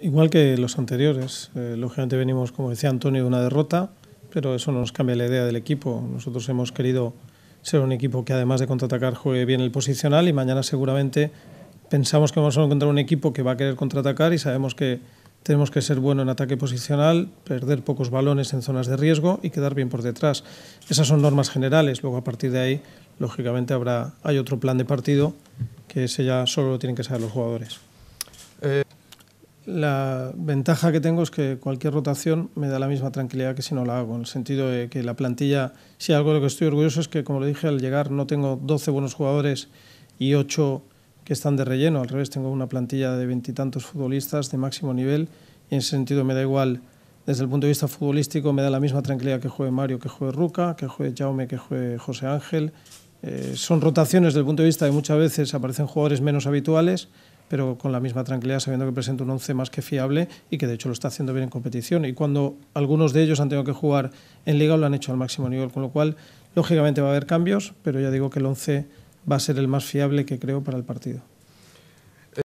Igual que los anteriores, eh, lógicamente venimos, como decía Antonio, de una derrota, pero eso no nos cambia la idea del equipo. Nosotros hemos querido ser un equipo que además de contraatacar juegue bien el posicional y mañana seguramente pensamos que vamos a encontrar un equipo que va a querer contraatacar y sabemos que tenemos que ser bueno en ataque posicional, perder pocos balones en zonas de riesgo y quedar bien por detrás. Esas son normas generales. Luego a partir de ahí, lógicamente habrá hay otro plan de partido que ese ya solo lo tienen que saber los jugadores. Eh, la ventaja que tengo es que cualquier rotación me da la misma tranquilidad que si no la hago, en el sentido de que la plantilla, si algo de lo que estoy orgulloso es que, como le dije al llegar, no tengo 12 buenos jugadores y 8 que están de relleno, al revés, tengo una plantilla de veintitantos futbolistas de máximo nivel y en ese sentido me da igual, desde el punto de vista futbolístico, me da la misma tranquilidad que juegue Mario, que juegue Ruca, que juegue Jaume, que juegue José Ángel. Eh, son rotaciones desde el punto de vista de muchas veces aparecen jugadores menos habituales, pero con la misma tranquilidad sabiendo que presenta un 11 más que fiable y que de hecho lo está haciendo bien en competición. Y cuando algunos de ellos han tenido que jugar en liga lo han hecho al máximo nivel, con lo cual lógicamente va a haber cambios, pero ya digo que el 11 va a ser el más fiable que creo para el partido.